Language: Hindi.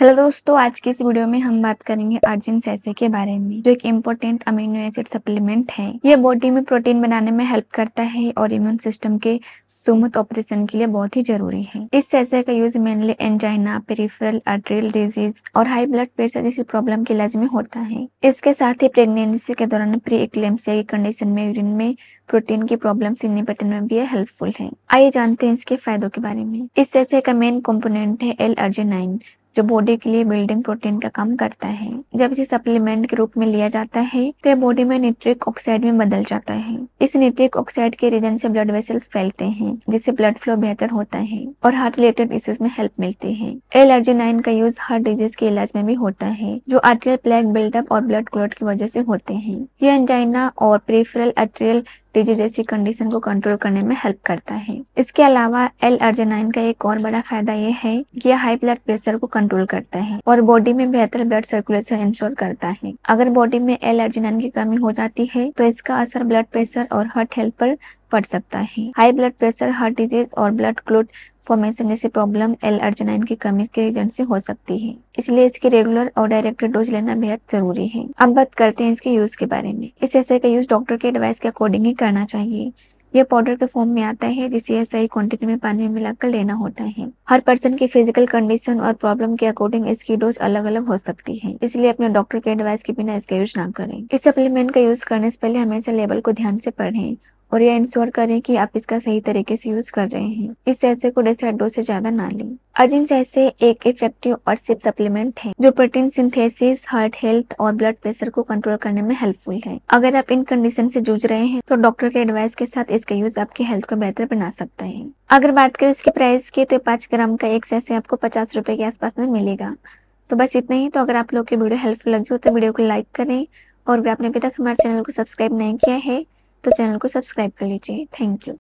हेलो दोस्तों आज की इस वीडियो में हम बात करेंगे अर्जिन सैसे के बारे में जो एक इम्पोर्टेंट अमीनो एसिड सप्लीमेंट है ये बॉडी में प्रोटीन बनाने में हेल्प करता है और इम्यून सिस्टम के सुमत ऑपरेशन के लिए बहुत ही जरूरी है इस सैसे का use mainly angina peripheral arterial disease और हाई ब्लड प्रेशर जैसी प्रॉब्लम के इलाज में होता है इसके साथ ही प्रेगनेंसी के दौरान प्री एक्लेम्सिया की कंडीशन में यूरिन में प्रोटीन की प्रॉब्लम से निपटने में भी हेल्पफुल है आइए जानते हैं इसके फायदों के बारे में इस सैसे का मेन कॉम्पोनेंट है एल अर्जेनाइन जो बॉडी के लिए बिल्डिंग प्रोटीन का काम करता है जब इसे सप्लीमेंट के रूप में लिया जाता है तो यह बॉडी में निट्रिक ऑक्साइड में बदल जाता है इस न्यूट्रिक ऑक्साइड के रीजन से ब्लड वेसल्स फैलते हैं जिससे ब्लड फ्लो बेहतर होता है और हार्ट रिलेटेड इश्यूज में हेल्प मिलती है एलर्जी नाइन का यूज हार्ट डिजीज के इलाज में भी होता है जो आर्ट्रियल प्लेग बिल्डअप और ब्लड क्लोट की वजह से होते हैं ये एंजाइना और प्रीफरल एट्रियल टीजी जैसी कंडीशन को कंट्रोल करने में हेल्प करता है इसके अलावा एल अर्जेनाइन का एक और बड़ा फायदा ये है कि यह हाई ब्लड प्रेशर को कंट्रोल करता है और बॉडी में बेहतर ब्लड सर्कुलेशन इंश्योर करता है अगर बॉडी में एल अर्जेनाइन की कमी हो जाती है तो इसका असर ब्लड प्रेशर और हार्ट हेल्थ पर फट सकता है high blood pressure heart disease और ब्लड क्लोट फॉर्मेशन जैसे प्रॉब्लम एल अर्जनाइन की कमी के रीजन से हो सकती है इसलिए इसकी रेगुलर और डायरेक्ट डोज लेना बेहद जरूरी है अब बात करते हैं इसके यूज के बारे में इस ऐसे का यूज डॉक्टर के एडवाइस के अकॉर्डिंग ही करना चाहिए यह पाउडर के फॉर्म में आता है जिसे सही क्वांटिटी में पानी में मिलाकर लेना होता है हर पर्सन की फिजिकल कंडीशन और प्रॉब्लम के अकॉर्डिंग इसकी डोज अलग अलग हो सकती है इसलिए अपने डॉक्टर के एडवाइस के बिना इसका यूज ना करें इस सप्लीमेंट का यूज करने से पहले हमेशा लेबल को ध्यान से पढ़ें और यह इंश्योर करें कि आप इसका सही तरीके से यूज कर रहे हैं इस सैसे को डेसाइडो डोज से ज्यादा ना लें अर्जिन सैसे एक इफेक्टिव और सिप सप्लीमेंट है जो प्रोटीन सिंथेसिस हार्ट हेल्थ और ब्लड प्रेशर को कंट्रोल करने में हेल्पफुल है अगर आप इन कंडीशन से जूझ रहे हैं तो डॉक्टर के एडवाइस के साथ इसका यूज आपकी हेल्थ को बेहतर बना सकता है अगर बात करें इसके प्राइस की तो पाँच ग्राम का एक सैसे आपको पचास रूपए के आसपास में मिलेगा तो बस इतना ही तो अगर आप लोग की वीडियो हेल्पफुल लगी हो तो वीडियो को लाइक करें और अगर आपने अभी तक हमारे चैनल को सब्सक्राइब नहीं किया है तो चैनल को सब्सक्राइब कर लीजिए थैंक यू